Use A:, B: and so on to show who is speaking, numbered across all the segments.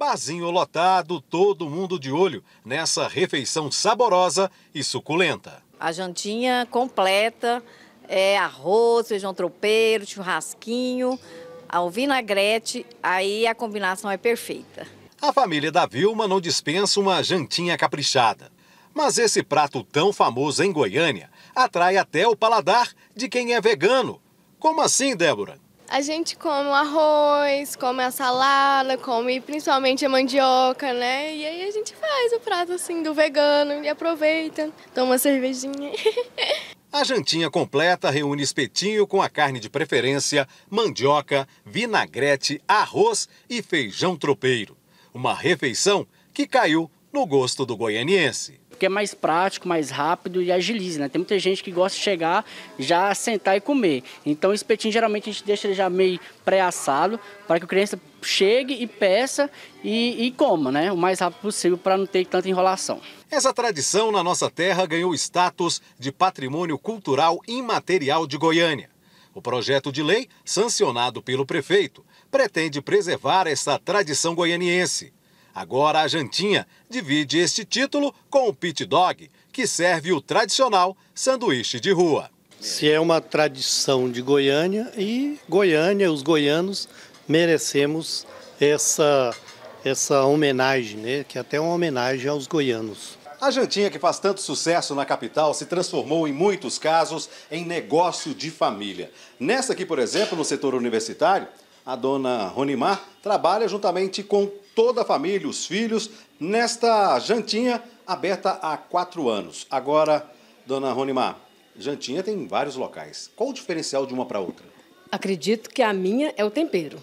A: Bazinho lotado, todo mundo de olho nessa refeição saborosa e suculenta.
B: A jantinha completa é arroz, feijão tropeiro, churrasquinho, ao vinagrete, aí a combinação é perfeita.
A: A família da Vilma não dispensa uma jantinha caprichada. Mas esse prato tão famoso em Goiânia atrai até o paladar de quem é vegano. Como assim, Débora?
B: A gente come o arroz, come a salada, come principalmente a mandioca, né? E aí a gente faz o prato assim do vegano e aproveita, toma uma cervejinha.
A: A jantinha completa reúne espetinho com a carne de preferência, mandioca, vinagrete, arroz e feijão tropeiro. Uma refeição que caiu no gosto do goianiense porque é mais prático, mais rápido e agiliza, né? Tem muita gente que gosta de chegar, já sentar e comer. Então, o espetinho geralmente a gente deixa ele já meio pré-assado para que o criança chegue e peça e, e coma, né? O mais rápido possível para não ter tanta enrolação. Essa tradição na nossa terra ganhou status de patrimônio cultural imaterial de Goiânia. O projeto de lei, sancionado pelo prefeito, pretende preservar essa tradição goianiense Agora a Jantinha divide este título com o pit dog, que serve o tradicional sanduíche de rua. Se é uma tradição de Goiânia e Goiânia, os goianos merecemos essa essa homenagem, né? Que é até uma homenagem aos goianos. A jantinha que faz tanto sucesso na capital se transformou em muitos casos em negócio de família. Nessa aqui, por exemplo, no setor universitário, a dona Ronimar trabalha juntamente com toda a família, os filhos, nesta jantinha aberta há quatro anos. Agora, dona Ronimar, jantinha tem em vários locais. Qual o diferencial de uma para outra?
B: Acredito que a minha é o tempero.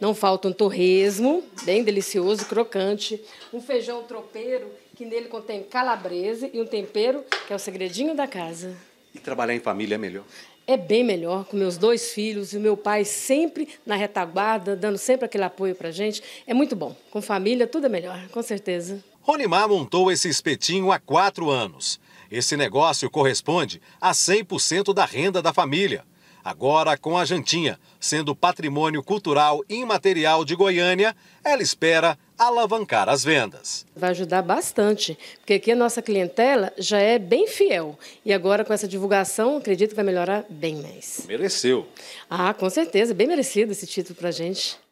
B: Não falta um torresmo, bem delicioso, crocante, um feijão tropeiro, que nele contém calabresa e um tempero que é o segredinho da casa.
A: E trabalhar em família é melhor?
B: É bem melhor, com meus dois filhos e o meu pai sempre na retaguarda, dando sempre aquele apoio para gente. É muito bom. Com família, tudo é melhor, com certeza.
A: Ronimar montou esse espetinho há quatro anos. Esse negócio corresponde a 100% da renda da família. Agora, com a Jantinha sendo patrimônio cultural imaterial de Goiânia, ela espera alavancar as vendas.
B: Vai ajudar bastante, porque aqui a nossa clientela já é bem fiel. E agora, com essa divulgação, acredito que vai melhorar bem mais. Mereceu. Ah, com certeza, bem merecido esse título para a gente.